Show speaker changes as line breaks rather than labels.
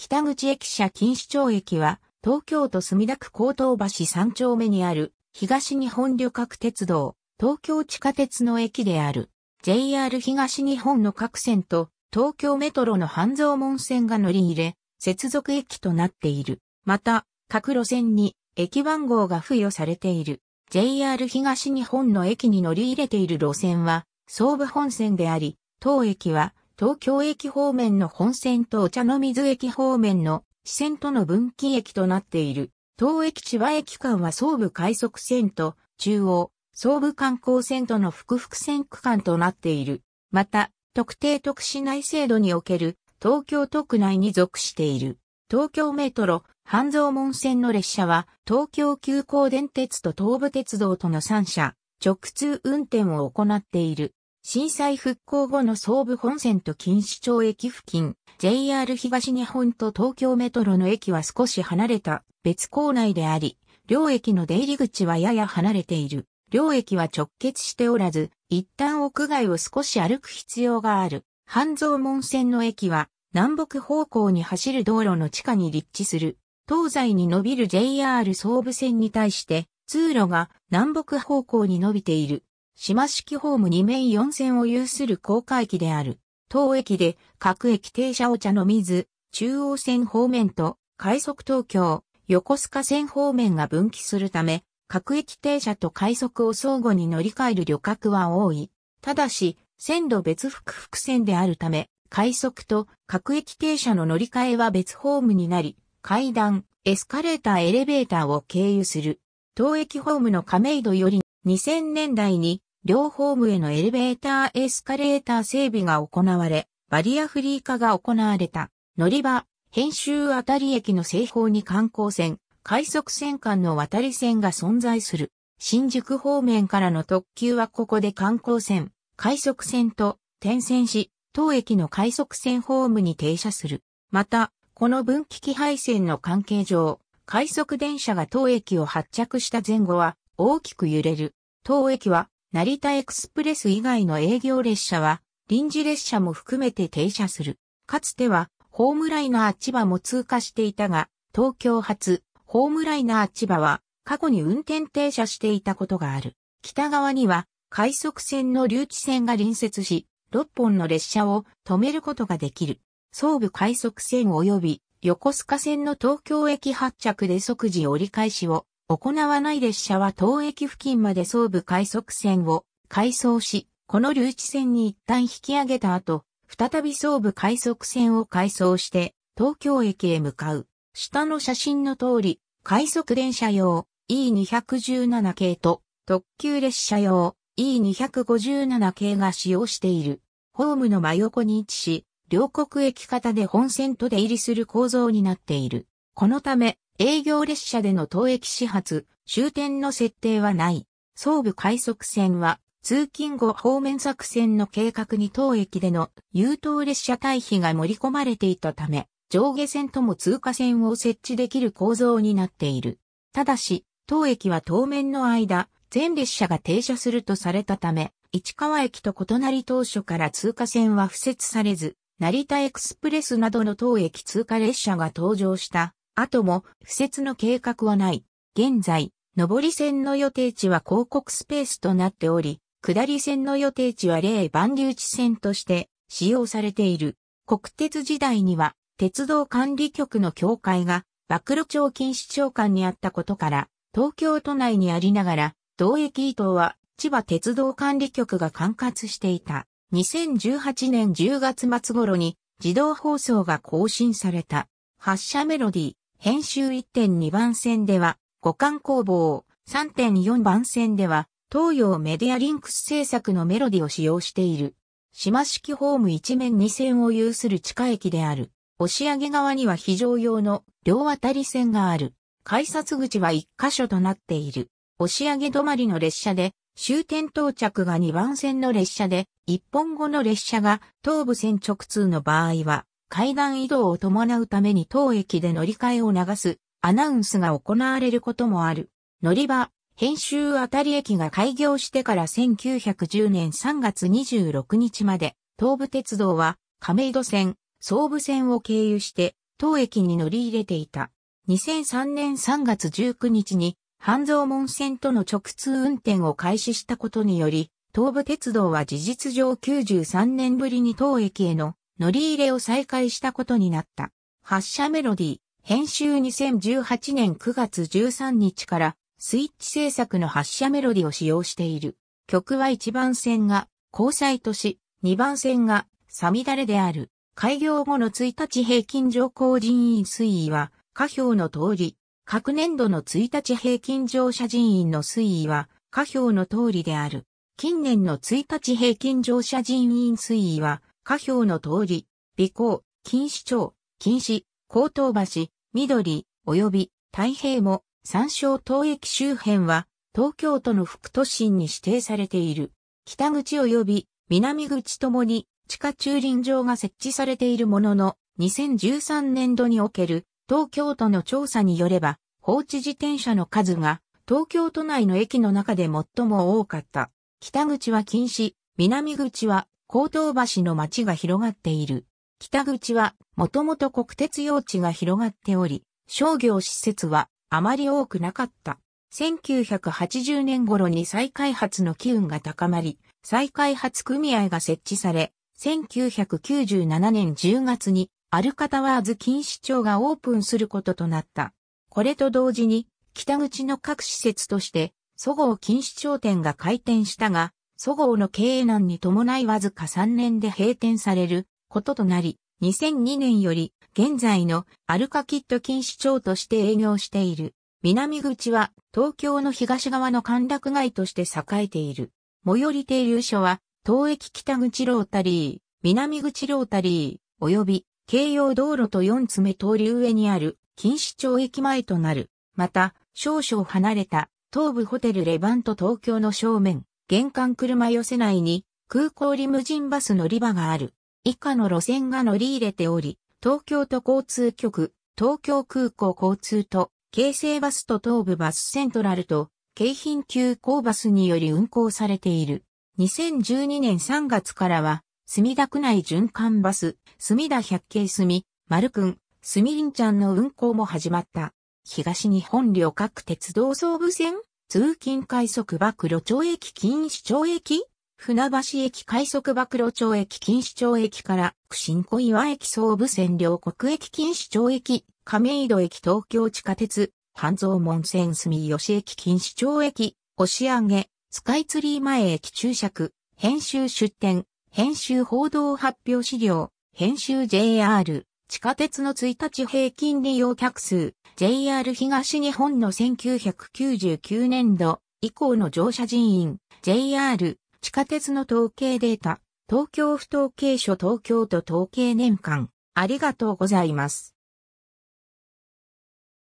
北口駅舎錦糸町駅は、東京都墨田区高等橋3丁目にある、東日本旅客鉄道、東京地下鉄の駅である。JR 東日本の各線と、東京メトロの半蔵門線が乗り入れ、接続駅となっている。また、各路線に駅番号が付与されている。JR 東日本の駅に乗り入れている路線は、総武本線であり、当駅は、東京駅方面の本線とお茶の水駅方面の支線との分岐駅となっている。東駅千葉駅間は総武快速線と中央、総武観光線との複々線区間となっている。また、特定特市内制度における東京都区内に属している。東京メトロ、半蔵門線の列車は東京急行電鉄と東武鉄道との3社、直通運転を行っている。震災復興後の総武本線と錦糸町駅付近、JR 東日本と東京メトロの駅は少し離れた別構内であり、両駅の出入り口はやや離れている。両駅は直結しておらず、一旦屋外を少し歩く必要がある。半蔵門線の駅は、南北方向に走る道路の地下に立地する。東西に伸びる JR 総武線に対して、通路が南北方向に伸びている。島式ホーム2面4線を有する高架駅である。当駅で各駅停車お茶の水、中央線方面と快速東京、横須賀線方面が分岐するため、各駅停車と快速を相互に乗り換える旅客は多い。ただし、線路別複々線であるため、快速と各駅停車の乗り換えは別ホームになり、階段、エスカレーター、エレベーターを経由する。当駅ホームの亀戸より2000年代に両ホームへのエレベーターエスカレーター整備が行われ、バリアフリー化が行われた、乗り場、編集あたり駅の西方に観光船、快速船間の渡り線が存在する。新宿方面からの特急はここで観光船、快速船と転線し、当駅の快速船ホームに停車する。また、この分岐器配線の関係上、快速電車が当駅を発着した前後は大きく揺れる。当駅は成田エクスプレス以外の営業列車は、臨時列車も含めて停車する。かつては、ホームライナー千葉も通過していたが、東京発、ホームライナー千葉は、過去に運転停車していたことがある。北側には、快速線の留置線が隣接し、6本の列車を止めることができる。総武快速線及び横須賀線の東京駅発着で即時折り返しを行わない列車は当駅付近まで総武快速線を改装し、この留置線に一旦引き上げた後、再び総武快速線を改装して東京駅へ向かう。下の写真の通り、快速電車用 E217 系と特急列車用 E257 系が使用している。ホームの真横に位置し、両国駅方で本線と出入りする構造になっている。このため、営業列車での当駅始発、終点の設定はない。総武快速線は、通勤後方面作戦の計画に当駅での優等列車対比が盛り込まれていたため、上下線とも通過線を設置できる構造になっている。ただし、当駅は当面の間、全列車が停車するとされたため、市川駅と異なり当初から通過線は付設されず、成田エクスプレスなどの当駅通過列車が登場した後も、不設の計画はない。現在、上り線の予定地は広告スペースとなっており、下り線の予定地は例万流地線として使用されている。国鉄時代には、鉄道管理局の境界が、暴露町錦市長官にあったことから、東京都内にありながら、同駅伊藤は、千葉鉄道管理局が管轄していた。2018年10月末頃に、自動放送が更新された。発車メロディー。編集1.2番線では、五感工房、3.4番線では、東洋メディアリンクス制作のメロディを使用している。島式ホーム一面二線を有する地下駅である。押上側には非常用の両渡り線がある。改札口は1箇所となっている。押上止まりの列車で、終点到着が2番線の列車で、1本後の列車が東武線直通の場合は、階段移動を伴うために当駅で乗り換えを流すアナウンスが行われることもある。乗り場、編集あたり駅が開業してから1910年3月26日まで、東武鉄道は亀戸線、総武線を経由して当駅に乗り入れていた。2003年3月19日に半蔵門線との直通運転を開始したことにより、東武鉄道は事実上93年ぶりに当駅への乗り入れを再開したことになった。発車メロディー、編集2018年9月13日からスイッチ制作の発車メロディーを使用している。曲は1番線が交際都市、2番線がサミダレである。開業後の1日平均乗降人員推移は、下表の通り、各年度の1日平均乗車人員の推移は、下表の通りである。近年の1日平均乗車人員推移は、下表の通り、美行、錦糸町、錦糸、高等橋、緑、及び太平も、山椒東駅周辺は、東京都の副都心に指定されている。北口及び南口ともに地下駐輪場が設置されているものの、2013年度における東京都の調査によれば、放置自転車の数が東京都内の駅の中で最も多かった。北口は禁止、南口は高等橋の町が広がっている。北口は、もともと国鉄用地が広がっており、商業施設はあまり多くなかった。1980年頃に再開発の機運が高まり、再開発組合が設置され、1997年10月にアルカタワーズ禁止町がオープンすることとなった。これと同時に、北口の各施設として、そごう禁止町店が開店したが、祖号の経営難に伴いわずか3年で閉店されることとなり、2002年より現在のアルカキット禁止町として営業している。南口は東京の東側の歓楽街として栄えている。最寄り停留所は東駅北口ロータリー、南口ロータリー、及び京葉道路と4つ目通り上にある錦糸町駅前となる。また、少々離れた東部ホテルレバント東京の正面、玄関車寄せ内に空港リムジンバス乗り場がある。以下の路線が乗り入れており、東京都交通局、東京空港交通と、京成バスと東部バスセントラルと、京浜急行バスにより運行されている。2012年3月からは、墨田区内循環バス、墨田百景墨、丸くん、墨林ちゃんの運行も始まった。東日本旅客鉄道総武線通勤快速暴露町駅禁止町駅船橋駅快速暴露町駅禁止町駅から、新小岩駅総武線両国駅禁止町駅、亀戸駅東京地下鉄、半蔵門線住吉駅禁止町駅、押上、スカイツリー前駅注釈、編集出展、編集報道発表資料、編集 JR、地下鉄の1日平均利用客数、JR 東日本の1999年度以降の乗車人員、JR、地下鉄の統計データ、東京府統計所東京都統計年間、ありがとうございます。